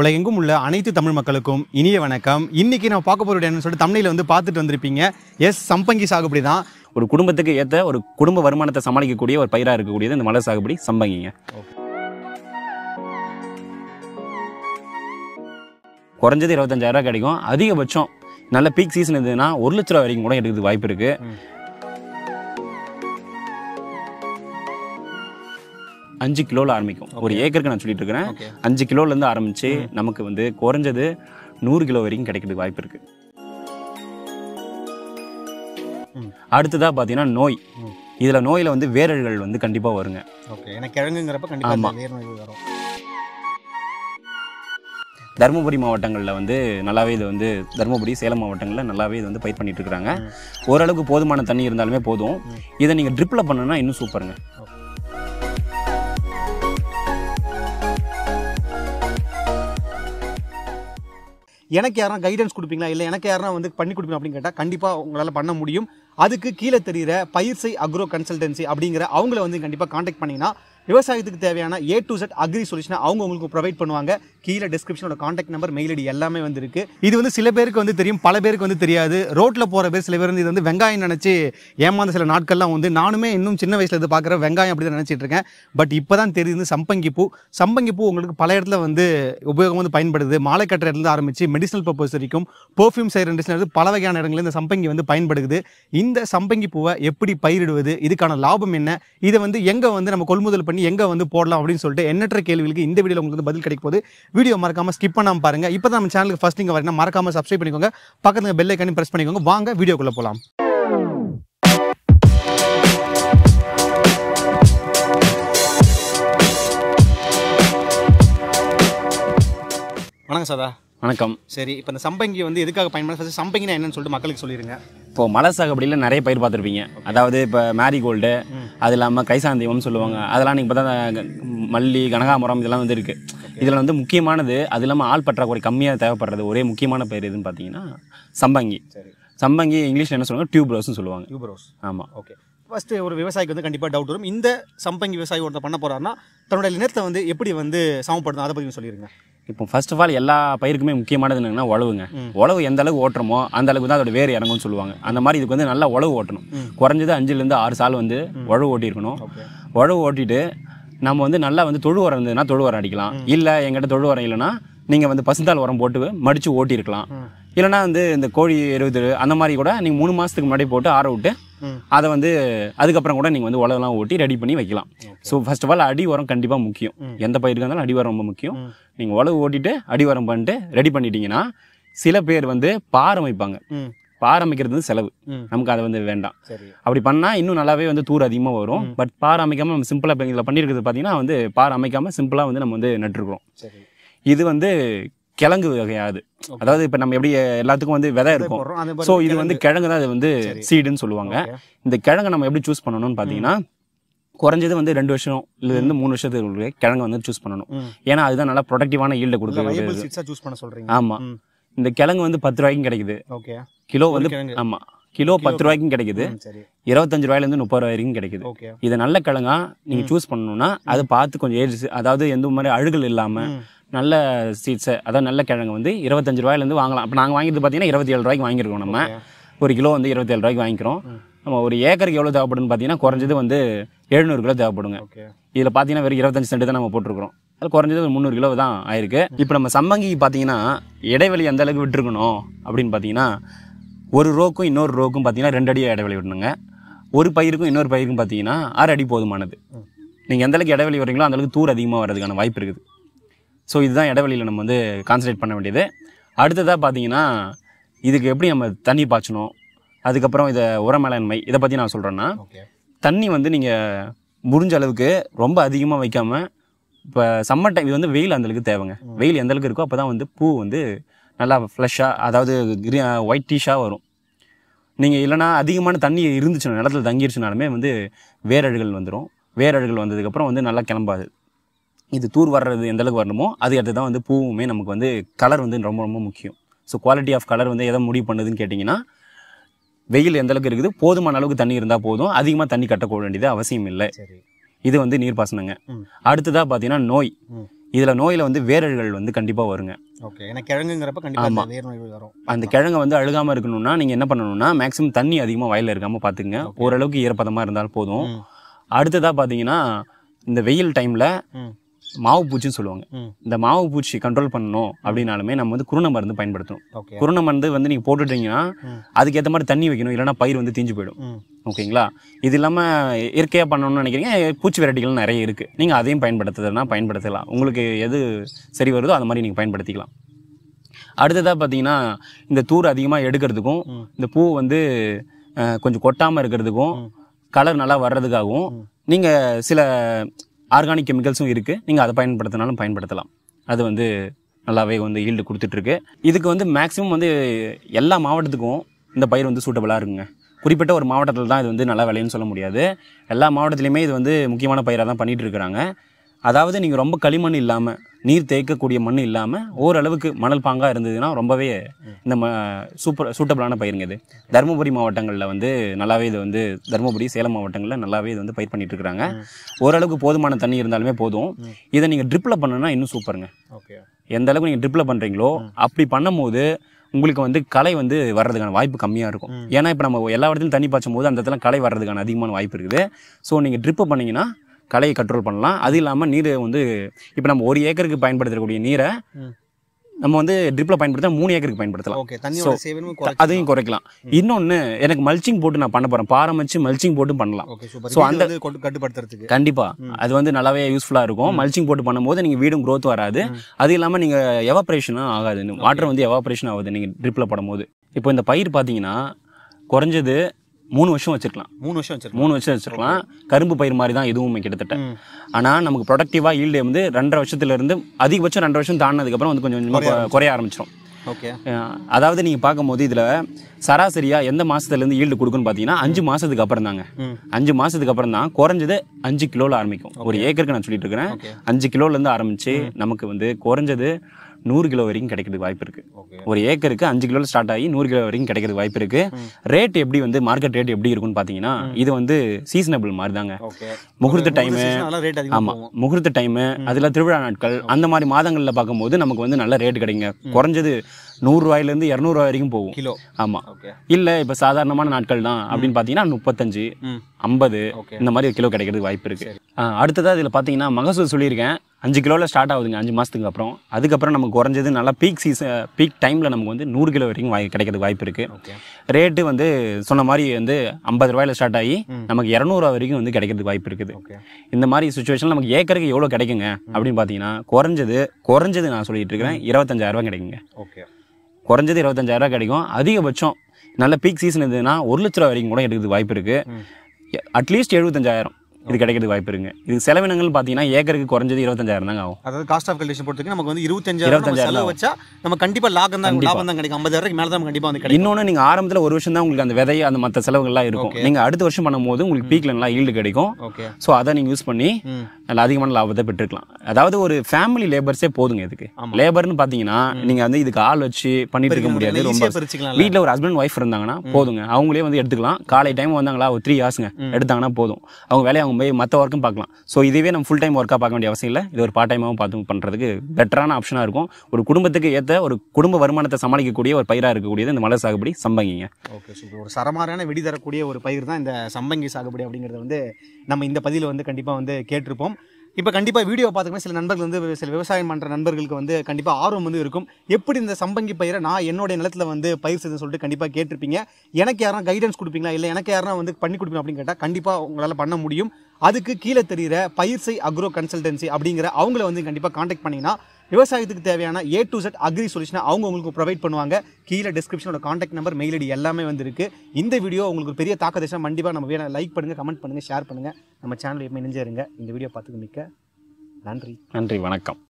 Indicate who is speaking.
Speaker 1: உலகெங்கும் உள்ள அனைத்து தமிழ் மக்களுக்கும் இனிய வணக்கம்
Speaker 2: இன்றைக்கி நான் பார்க்க போகிறேன் சொல்லிட்டு தமிழில் வந்து பார்த்துட்டு வந்திருப்பீங்க எஸ் சம்பங்கி சாகுபடி தான் ஒரு குடும்பத்துக்கு ஏற்ற ஒரு குடும்ப வருமானத்தை சமாளிக்கக்கூடிய ஒரு பயிராக இருக்கக்கூடியது இந்த மலை சாகுபடி சம்பங்கிங்க குறைஞ்சது இருபத்தஞ்சாயிரம் கிடைக்கும் அதிகபட்சம் நல்ல பீக் சீசன் இருந்ததுன்னா ஒரு லட்ச ரூபா வரைக்கும் கூட எடுக்கிறது வாய்ப்பு இருக்குது அஞ்சு கிலோவில் ஆரம்பிக்கும் ஒரு ஏக்கருக்கு நான் சொல்லிட்டு இருக்கிறேன் அஞ்சு கிலோலேருந்து ஆரம்பித்து நமக்கு வந்து குறைஞ்சது நூறு கிலோ வரைக்கும் கிடைக்கிறதுக்கு வாய்ப்பு இருக்குது அடுத்ததாக பார்த்தீங்கன்னா நோய் இதில் நோயில் வந்து வேரல்கள் வந்து கண்டிப்பாக வருங்க
Speaker 1: ஓகே கிழங்குங்கிறப்ப கண்டிப்பாக
Speaker 2: தருமபுரி மாவட்டங்களில் வந்து நல்லாவே இது வந்து தருமபுரி சேலம் மாவட்டங்களில் நல்லாவே இது வந்து பயிர் பண்ணிட்டு இருக்கிறாங்க ஓரளவுக்கு போதுமான தண்ணி இருந்தாலுமே போதும் இதை நீங்கள் ட்ரிப்பில் பண்ணணும்னா இன்னும் சூப்பருங்க
Speaker 1: எனக்கு யாரும் கைடன்ஸ் கொடுப்பீங்களா இல்லை எனக்கு யாரும் வந்து பண்ணி கொடுப்பீங்க அப்படின்னு கேட்டால் கண்டிப்பாக உங்களால் பண்ண முடியும் அதுக்கு கீழே தெரிகிற பயிர்சை அக்ரோ கன்சல்டன்சி அப்படிங்கிற அவங்கள வந்து கண்டிப்பாக காண்டாக்ட் பண்ணிங்கன்னா விவசாயத்துக்கு தேவையான ஏ டு செட் அக்ரி சொல்யூஷனை அவங்க உங்களுக்கு ப்ரொவைட் பண்ணுவாங்க கீழே டிஸ்கிரிப்ஷனோட காண்டாக்ட் நம்பர் மெயில் ஐடி எல்லாமே வந்துருக்கு இது வந்து சில பேருக்கு வந்து தெரியும் பல பேருக்கு வந்து தெரியாது ரோட்டில் போகிற பேர் சில பேர் வந்து இது வந்து வெங்காயம் நினச்சி ஏமாந்த சில நாட்கள்லாம் வந்து நானுமே இன்னும் சின்ன வயசில் இது பார்க்குற வெங்காயம் அப்படி தான் நினச்சிட்டு இருக்கேன் பட் இப்போ தான் தெரியுது சம்பங்கி பூ சம்பங்கி பூ உங்களுக்கு பல இடத்துல வந்து உபயோகம் வந்து பயன்படுது மாலை கட்டுற இடத்துல ஆரம்பித்து மெடிசனல் பர்பஸ் வரைக்கும் பர்ஃப்யூம் செய்கிற ரெண்டு பல வகையான இடங்களில் இந்த சம்பங்கி வந்து பயன்படுது இந்த சம்பங்கி பூவை எப்படி பயிரிடுவது இதுக்கான லாபம் என்ன இதை வந்து எங்கே வந்து நம்ம கொள்முதல் பண்ணி பண்ணி எங்கே வந்து போடலாம் அப்படின்னு சொல்லிட்டு எண்ணற்ற கேள்விகளுக்கு இந்த வீடியோ உங்களுக்கு பதில் கிடைக்க போது வீடியோ மறக்காமல் ஸ்கிப் பண்ணாமல் பாருங்கள் இப்போ நம்ம சேனலுக்கு ஃபஸ்ட் நீங்கள் வரீங்கன்னா மறக்காமல் சப்ஸ்கிரைப் பண்ணிக்கோங்க பக்கத்தில் பெல் ஐக்கானே ப்ரெஸ் பண்ணிக்கோங்க வாங்க வீடியோக்குள்ளே போகலாம் வணக்கம் சாதா வணக்கம் சரி இப்போ இந்த சம்பங்கி வந்து எதுக்காக பயன்படுத்த ஃபஸ்ட்டு சம்பங்கினா என்னன்னு சொல்லிட்டு மக்களுக்கு சொல்லிடுங்க
Speaker 2: இப்போ மலை சாகுபடியில் நிறைய பயிர் பார்த்துருப்பீங்க அதாவது இப்போ மேரிகோல்டு அது இல்லாமல் கைசாந்தீவம்னு சொல்லுவாங்க அதெல்லாம் நீங்கள் பார்த்தா மல்லி கனகாமரம் இதெல்லாம் வந்து இருக்குது இதில் வந்து முக்கியமானது அது இல்லாமல் ஆள் பற்றாக்குறை கம்மியாக தேவைப்படுறது ஒரே முக்கியமான பயிர் எதுன்னு பார்த்தீங்கன்னா சம்பங்கி சரி சம்பங்கி இங்கிலீஷில் என்ன சொல்லுவாங்க டியூப் டியூப்ரோஸ்னு சொல்லுவாங்க ரோஸ் ஆமாம் ஓகே
Speaker 1: ஃபர்ஸ்ட் ஒரு விவசாயிக்கு வந்து கண்டிப்பாக டவுட் வரும் இந்த சம்பங்கி விவசாயி ஒருத்தர் பண்ண போகிறாருன்னா தன்னுடைய நிலத்தை வந்து எப்படி வந்து சமப்படுத்தணும் அதை பற்றி சொல்லிடுங்க
Speaker 2: இப்போ ஃபர்ஸ்ட் ஆஃப் ஆல் எல்லா பயிருக்குமே முக்கியமானது என்னன்னா உழவுங்க உழவு எந்த அளவுக்கு ஓட்டுறமோ அந்த அளவுக்கு தான் அதோட வேறு இறங்கும்னு சொல்லுவாங்க அந்த மாதிரி இதுக்கு வந்து நல்லா உழவு ஓட்டணும் குறைஞ்சது அஞ்சுலேருந்து ஆறு சால் வந்து உழவு ஓட்டியிருக்கணும் உழவு ஓட்டிட்டு நம்ம வந்து நல்லா வந்து தொழு உரம் இருந்ததுன்னா தொழு உரம் அடிக்கலாம் இல்லை எங்கிட்ட தொழு உரம் இல்லைன்னா நீங்கள் வந்து பசுந்தாள் உரம் போட்டு மடித்து ஓட்டியிருக்கலாம் இல்லைனா வந்து இந்த கோழி இருபது அந்த மாதிரி கூட நீங்கள் மூணு மாதத்துக்கு முன்னாடி போட்டு ஆற விட்டு அதை வந்து அதுக்கப்புறம் கூட நீங்கள் வந்து உலகெல்லாம் ஓட்டி ரெடி பண்ணி வைக்கலாம் ஸோ ஃபர்ஸ்ட் ஆஃப் ஆல் அடி உரம் கண்டிப்பாக முக்கியம் எந்த பயிருக்கு இருந்தாலும் அடி உரம் ரொம்ப முக்கியம் நீங்கள் உலக ஓட்டிட்டு அடி உரம் பண்ணிட்டு ரெடி பண்ணிட்டீங்கன்னா சில பேர் வந்து பாரம் வைப்பாங்க பாரமைக்கிறது வந்து செலவு நமக்கு அதை வந்து வேண்டாம் அப்படி பண்ணால் இன்னும் நல்லாவே வந்து தூர் அதிகமாக வரும் பட் அமைக்காமல் நம்ம சிம்பிளாக இதில் பண்ணியிருக்கிறது பார்த்தீங்கன்னா வந்து அமைக்காமல் சிம்பிளாக வந்து நம்ம வந்து நட்டுருக்குறோம் இது வந்து கிழங்கு வகையாது அதாவது இப்ப நம்ம எப்படி எல்லாத்துக்கும் வந்து விதை இருக்கும் சோ இது வந்து கிழங்கு தான் அது வந்து சீடுன்னு சொல்லுவாங்க இந்த கிழங்கு நம்ம எப்படி சூஸ் பண்ணணும்னு பாத்தீங்கன்னா குறைஞ்சது வந்து ரெண்டு வருஷம் இல்ல இருந்து மூணு வருஷத்துக்கு கிழங்கு வந்து சூஸ் பண்ணணும் ஏன்னா அதுதான் நல்லா ப்ரொடக்டிவான ஈல்டு கொடுக்க ஆமா இந்த கிழங்கு வந்து பத்து ரூபாய்க்கும் கிடைக்குது
Speaker 1: கிலோ வந்து ஆமா கிலோ பத்து ரூபாய்க்கும் கிடைக்குது
Speaker 2: இருபத்தஞ்சு இருந்து முப்பது ரூபாய் வரைக்கும் கிடைக்குது இது நல்ல கிழங்கா நீங்க சூஸ் பண்ணணும்னா அது பார்த்து கொஞ்சம் ஏஜ் அதாவது எந்த மாதிரி அழுகல் இல்லாம நல்ல சீட்ஸை அதாவது நல்ல கிழங்கு வந்து இருபத்தஞ்சு ரூபாயிலேருந்து வாங்கலாம் அப்போ நாங்கள் வாங்கிது பார்த்தீங்கன்னா இருபத்தி ஏழு ரூபாய்க்கு வாங்கியிருக்கோம் நம்ம ஒரு கிலோ வந்து இருபத்தி ஏழு ரூபாய்க்கு வாங்கிக்கிறோம் நம்ம ஒரு ஏக்கருக்கு எவ்வளோ தேவைப்படுன்னு பார்த்தீங்கன்னா குறைஞ்சது வந்து எழுநூறு கிலோ தேவைப்படுங்க இதில் பார்த்தீங்கன்னா வெறும் இருபத்தஞ்சு சென்ட் தான் நம்ம போட்டிருக்கிறோம் அது குறைஞ்சது ஒரு முந்நூறு கிலோ தான் ஆயிருக்கு இப்போ நம்ம சம்பங்கிக்கு பார்த்தீங்கன்னா இடைவெளி எந்த அளவுக்கு விட்டுருக்கணும் அப்படின்னு பார்த்தீங்கன்னா ஒரு ரோக்கும் இன்னொரு ரோக்கும் பார்த்தீங்கன்னா ரெண்டு அடியாக இடைவெளி விடணுங்க ஒரு பயிருக்கும் இன்னொரு பயிருக்கும் பார்த்தீங்கன்னா ஆறு அடி போதுமானது நீங்கள் எந்தளவுக்கு இடைவெளி வரீங்களோ அந்தளவுக்கு தூர் அதிகமாக வர்றதுக்கான வாய்ப்பு இருக்குது ஸோ இதுதான் இடைவெளியில் நம்ம வந்து கான்சன்ட்ரேட் பண்ண வேண்டியது அடுத்ததாக பார்த்தீங்கன்னா இதுக்கு எப்படி நம்ம தண்ணி பாய்ச்சணும் அதுக்கப்புறம் இதை உர மேலாண்மை இதை பற்றி நான் சொல்கிறேன்னா தண்ணி வந்து நீங்கள் முடிஞ்ச அளவுக்கு ரொம்ப அதிகமாக வைக்காமல் இப்போ சம்மர் டைம் இது வந்து வெயில் அந்தளவுக்கு தேவைங்க வெயில் எந்தளவுக்கு இருக்கோ அப்போ தான் வந்து பூ வந்து நல்லா ஃப்ளஷ்ஷாக அதாவது க்ரீ ஒயிட் டீஷாக வரும் நீங்கள் இல்லைனா அதிகமான தண்ணி இருந்துச்சுன்னா நிலத்தில் தங்கிருச்சுனாலுமே வந்து வேரழுகள் வந்துடும் வேரழுகள் வந்ததுக்கப்புறம் வந்து நல்லா கிளம்பாது இது தூர் வர்றது எந்த அளவுக்கு வரணுமோ அது அடுத்து தான் வந்து பூவுமே நமக்கு வந்து கலர் வந்து ரொம்ப ரொம்ப முக்கியம் ஸோ குவாலிட்டி ஆஃப் கலர் வந்து எதை முடிவு பண்ணுதுன்னு கேட்டிங்கன்னா வெயில் எந்த அளவுக்கு இருக்குது போதுமான அளவுக்கு தண்ணி இருந்தால் போதும் அதிகமாக தண்ணி கட்டக்கூட வேண்டியது அவசியம் இல்லை இது வந்து நீர்ப்பாசனங்க அடுத்ததாக பார்த்தீங்கன்னா நோய் இதில் நோயில் வந்து வேரல்கள் வந்து கண்டிப்பாக வருங்க
Speaker 1: ஓகே ஏன்னா கிழங்குங்கிறப்ப கண்டிப்பாக வரும்
Speaker 2: அந்த கிழங்கு வந்து அழுகாமல் இருக்கணும்னா நீங்கள் என்ன பண்ணணும்னா மேக்ஸிமம் தண்ணி அதிகமாக வயலில் இருக்காமல் பார்த்துங்க ஓரளவுக்கு ஈரப்பதமாக இருந்தாலும் போதும் அடுத்ததாக பார்த்தீங்கன்னா இந்த வெயில் டைமில் மாவு பூச்சின்னு சொல்லுவாங்க இந்த மாவு பூச்சி கண்ட்ரோல் பண்ணணும் அப்படின்னாலுமே நம்ம வந்து குருணை மருந்து பயன்படுத்தணும் குருணை மருந்து வந்து நீங்கள் போட்டுட்டீங்கன்னா அதுக்கேற்ற மாதிரி தண்ணி வைக்கணும் இல்லைன்னா பயிர் வந்து தீஞ்சு போயிடும் ஓகேங்களா இது இல்லாமல் இயற்கையாக பண்ணணும்னு நினைக்கிறீங்க பூச்சி வெரைட்டிகள் நிறைய இருக்குது நீங்கள் அதையும் பயன்படுத்துறதுனா பயன்படுத்தலாம் உங்களுக்கு எது சரி வருதோ அது மாதிரி நீங்கள் பயன்படுத்திக்கலாம் அடுத்ததாக பார்த்தீங்கன்னா இந்த தூர் அதிகமாக எடுக்கிறதுக்கும் இந்த பூ வந்து கொஞ்சம் கொட்டாமல் இருக்கிறதுக்கும் கலர் நல்லா வர்றதுக்காகவும் நீங்கள் சில ஆர்கானிக் கெமிக்கல்ஸும் இருக்குது நீங்கள் அதை பயன்படுத்தினாலும் பயன்படுத்தலாம் அது வந்து நல்லாவே வந்து ஈல்டு கொடுத்துட்ருக்கு இதுக்கு வந்து மேக்ஸிமம் வந்து எல்லா மாவட்டத்துக்கும் இந்த பயிர் வந்து சூட்டபுளாக இருக்குங்க குறிப்பிட்ட ஒரு மாவட்டத்தில் தான் இது வந்து நல்லா விலைன்னு சொல்ல முடியாது எல்லா மாவட்டத்துலேயுமே இது வந்து முக்கியமான பயிராக தான் பண்ணிகிட்டு இருக்கிறாங்க அதாவது நீங்கள் ரொம்ப களிமண் இல்லாமல் நீர் தேய்க்கக்கூடிய மண் இல்லாமல் ஓரளவுக்கு மணல் பாங்காக இருந்ததுன்னா ரொம்பவே இந்த ம சூப்பர் சூட்டபிளான பயிருங்க இது தருமபுரி மாவட்டங்களில் வந்து நல்லாவே இது வந்து தருமபுரி சேலம் மாவட்டங்களில் நல்லாவே இது வந்து பயிர் பண்ணிட்டு இருக்கிறாங்க ஓரளவுக்கு போதுமான தண்ணி இருந்தாலுமே போதும் இதை நீங்கள் ட்ரிப்பில் பண்ணணும்னா இன்னும் சூப்பருங்க ஓகே எந்த அளவுக்கு நீங்கள் ட்ரிப்பில் பண்ணுறீங்களோ அப்படி பண்ணும்போது உங்களுக்கு வந்து களை வந்து வர்றதுக்கான வாய்ப்பு கம்மியாக இருக்கும் ஏன்னா இப்போ நம்ம எல்லா இடத்துலையும் தண்ணி பாய்ச்சும் போது அந்த இடத்துல களை வர்றதுக்கான அதிகமான வாய்ப்பு இருக்குது ஸோ நீங்கள் ட்ரிப்பு பண்ணிங்கன்னா களையை கண்ட்ரோல் பண்ணலாம் அது இல்லாமல் நீர் வந்து இப்போ நம்ம ஒரு ஏக்கருக்கு பயன்படுத்தக்கூடிய நீரை நம்ம வந்து ட்ரிப்பில் பயன்படுத்தினா மூணு ஏக்கருக்கு பயன்படுத்தலாம் ஓகே அதையும் குறைக்கலாம் இன்னொன்று எனக்கு மல்ச்சிங் போட்டு நான் பண்ண போகிறேன் வச்சு மல்ச்சிங் போட்டு பண்ணலாம் ஸோ அந்த
Speaker 1: கட்டுப்படுத்துறதுக்கு
Speaker 2: கண்டிப்பாக அது வந்து நல்லாவே யூஸ்ஃபுல்லாக இருக்கும் மல்ச்சிங் போட்டு பண்ணும்போது நீங்கள் வீடும் க்ரோத் வராது அது இல்லாமல் நீங்கள் எவாப்ரேஷனும் ஆகாது வாட்டர் வந்து எவாப்ரேஷன் ஆகுது நீங்கள் ட்ரிப்பில் போடும்போது இப்போ இந்த பயிர் பார்த்தீங்கன்னா குறைஞ்சது மூணு வருஷம் வச்சிருக்கலாம் மூணு வருஷம் வச்சிருக்கலாம் மூணு வருஷம் வச்சிருக்கலாம் கரும்பு பயிர் மாதிரி தான் எதுவும் கிட்டத்தட்ட ஆனால் நமக்கு ப்ரொடக்டிவாக ஈல்டு வந்து ரெண்டரை வருஷத்துலேருந்து அதிகபட்சம் ரெண்டரை வருஷம் தாண்டினதுக்கப்புறம் வந்து கொஞ்சம் கொஞ்சமாக குறைய ஆரம்பிச்சிடும் ஓகே அதாவது நீங்கள் பார்க்கும்போது இதில் சராசரியாக எந்த மாதத்துலேருந்து ஈல்டு கொடுக்குன்னு பார்த்தீங்கன்னா அஞ்சு மாதத்துக்கு அப்புறம் தாங்க அஞ்சு மாதத்துக்கு அப்புறம் தான் குறைஞ்சது அஞ்சு கிலோவில் ஆரம்பிக்கும் ஒரு ஏக்கருக்கு நான் சொல்லிட்டு இருக்கிறேன் அஞ்சு கிலோலேருந்து ஆரம்பித்து நமக்கு வந்து குறைஞ்சது நூறு கிலோ வரைக்கும் கிடைக்கிறது வாய்ப்பு இருக்கு ஒரு ஏக்கருக்கு அஞ்சு கிலோல ஸ்டார்ட் ஆகி நூறு கிலோ வரைக்கும் கிடைக்கிறது வாய்ப்பு இருக்கு ரேட் எப்படி வந்து மார்க்கெட் ரேட் எப்படி இருக்கும்னு பாத்தீங்கன்னா இது வந்து சீசனபிள் மாதிரி தாங்க முகூர்த்த டைம் ஆமா முகூர்த்த டைம் அதுல திருவிழா நாட்கள் அந்த மாதிரி மாதங்கள்ல பார்க்கும்போது நமக்கு வந்து நல்ல ரேட் கிடைங்க குறைஞ்சது நூறுரூவாயிலேருந்து இரநூறுவா வரைக்கும் போகும் கிலோ ஆமாம் இல்லை இப்போ சாதாரணமான நாட்கள் தான் அப்படின்னு பார்த்தீங்கன்னா முப்பத்தஞ்சு ஐம்பது இந்த மாதிரி கிலோ கிடைக்கிறதுக்கு வாய்ப்பு இருக்குது அடுத்ததாக இதில் பார்த்தீங்கன்னா மகசூல் சொல்லியிருக்கேன் அஞ்சு கிலோவில் ஸ்டார்ட் ஆகுதுங்க அஞ்சு மாதத்துக்கு அப்புறம் அதுக்கப்புறம் நமக்கு குறைஞ்சது நல்லா பீக் சீசன் பீக் டைமில் நமக்கு வந்து நூறு கிலோ வரைக்கும் வாய் கிடைக்கிறது வாய்ப்பு இருக்குது ரேட்டு வந்து சொன்ன மாதிரி வந்து ஐம்பது ரூபாயில் ஸ்டார்ட் ஆகி நமக்கு இரநூறுவா வரைக்கும் வந்து கிடைக்கிறதுக்கு வாய்ப்பு இருக்குது இந்த மாதிரி சுச்சுவேஷன் நமக்கு ஏக்கருக்கு எவ்வளோ கிடைக்குங்க அப்படின்னு பார்த்தீங்கன்னா குறைஞ்சது குறைஞ்சது நான் சொல்லிட்டு இருக்கிறேன் இருபத்தஞ்சாயிரம் ரூபா கிடைக்குங்க ஓகே குறைஞ்சது இருபத்தஞ்சாயிரரூவா கிடைக்கும் அதிகபட்சம் நல்ல பீக் சீசன் இருந்ததுன்னா ஒரு லட்ச ரூபா வரைக்கும் கூட எடுக்கிறது வாய்ப்பு இருக்குது அட்லீஸ்ட் எழுபத்தஞ்சாயிரம் இது கிடைக்கிறதுக்கு வாய்ப்பு இருக்கு இது செலவினங்கள் பார்த்தீங்கன்னா ஏக்கருக்கு குறைஞ்சது இருபத்தஞ்சாயிரம் தாங்க ஆகும்
Speaker 1: அதாவது காஸ்ட் ஆஃப் கல்டிஷன் போட்டு நமக்கு வந்து இருபத்தஞ்சாயிரம் செலவு வச்சா நம்ம கண்டிப்பாக லாபம் தான் லாபம் தான் கிடைக்கும் ஐம்பதாயிரம் மேலே தான் கண்டிப்பாக வந்து கிடைக்கும் இன்னொன்று
Speaker 2: நீங்கள் ஆரம்பத்தில் ஒரு வருஷம் தான் உங்களுக்கு அந்த விதை அந்த மற்ற செலவுகள்லாம் இருக்கும் நீங்கள் அடுத்த வருஷம் பண்ணும்போது உங்களுக்கு பீக்ல நல்லா ஈல்டு கிடைக்கும் ஸோ அதை நீங்கள் யூஸ் பண்ணி நல்ல அதிகமான லாபத்தை பெற்றுக்கலாம் அதாவது ஒரு ஃபேமிலி லேபர்ஸே போதுங்க இதுக்கு லேபர்னு பார்த்தீங்கன்னா நீங்கள் வந்து இதுக்கு ஆள் வச்சு பண்ணிட்டு இருக்க முடியாது ரொம்ப வீட்டில் ஒரு ஹஸ்பண்ட் ஒய்ஃப் இருந்தாங்கன்னா போதுங்க அவங்களே வந்து எடுத்துக்கலாம் காலை டைம் வந்தாங்களா ஒரு த்ரீ ஹார்ஸ்ங்க எடுத்தாங்கன்னா போதும் அவங்க வேலையை அவங்க போய் மற்ற ஒர்க்கும் பார்க்கலாம் ஸோ இதுவே நம்ம ஃபுல் டைம் ஒர்க்காக பார்க்க வேண்டிய அவசியம் இல்லை இது ஒரு பார்ட் டைமாகவும் பார்த்து பண்ணுறதுக்கு பெட்டரான ஆப்ஷனாக இருக்கும் ஒரு குடும்பத்துக்கு ஏற்ற ஒரு குடும்ப வருமானத்தை சமாளிக்கக்கூடிய ஒரு பயிராக இருக்கக்கூடியது இந்த மலை சாகுபடி சம்பங்கிங்க
Speaker 1: ஓகே சூப்பர் ஒரு சரமாரான விடி தரக்கூடிய ஒரு பயிர் தான் இந்த சம்பங்கி சாகுபடி அப்படிங்கிறத வந்து நம்ம இந்த பதிவில் வந்து கண்டிப்பாக வந்து கேட்டிருப்போம் இப்போ கண்டிப்பாக வீடியோ பார்த்துக்கணும் சில நண்பர்கள் வந்து சில விவசாயம் பண்ணுற நண்பர்களுக்கு வந்து கண்டிப்பாக ஆர்வம் வந்து இருக்கும் எப்படி இந்த சம்பங்கி பயிரை நான் என்னுடைய நிலத்தில் வந்து பயிர் செய்துன்னு சொல்லிட்டு கண்டிப்பாக கேட்டிருப்பீங்க எனக்கு யாரும் கைடன்ஸ் கொடுப்பீங்களா இல்லை எனக்கு யாரும் வந்து பண்ணி கொடுப்பீங்க அப்படின்னு கேட்டால் கண்டிப்பாக உங்களால் பண்ண முடியும் அதுக்கு கீழே தெரிகிற பயிர்சை அக்ரோ கன்சல்டன்சி அப்படிங்கிற அவங்கள வந்து கண்டிப்பாக காண்டாக்ட் பண்ணிங்கன்னா விவசாயத்துக்கு தேவையான A to Z agri solution அவங்க உங்களுக்கு ப்ரொவைட் பண்ணுவாங்க கீழே டிஸ்கிரிப்ஷனோட காண்டாக்ட் நம்பர் மெயில் ஐடி எல்லாமே வந்துருக்கு இந்த வீடியோ உங்களுக்கு பெரிய தாக்கதேசம் கண்டிப்பாக நம்ம வேணால் லைக் பண்ணுங்கள் கமெண்ட் பண்ணுங்கள் ஷேர் பண்ணுங்கள் நம்ம சேனல் எப்போ இணைஞ்சிருங்க இந்த வீடியோ பார்த்துக்கு மிக்க நன்றி
Speaker 2: நன்றி வணக்கம்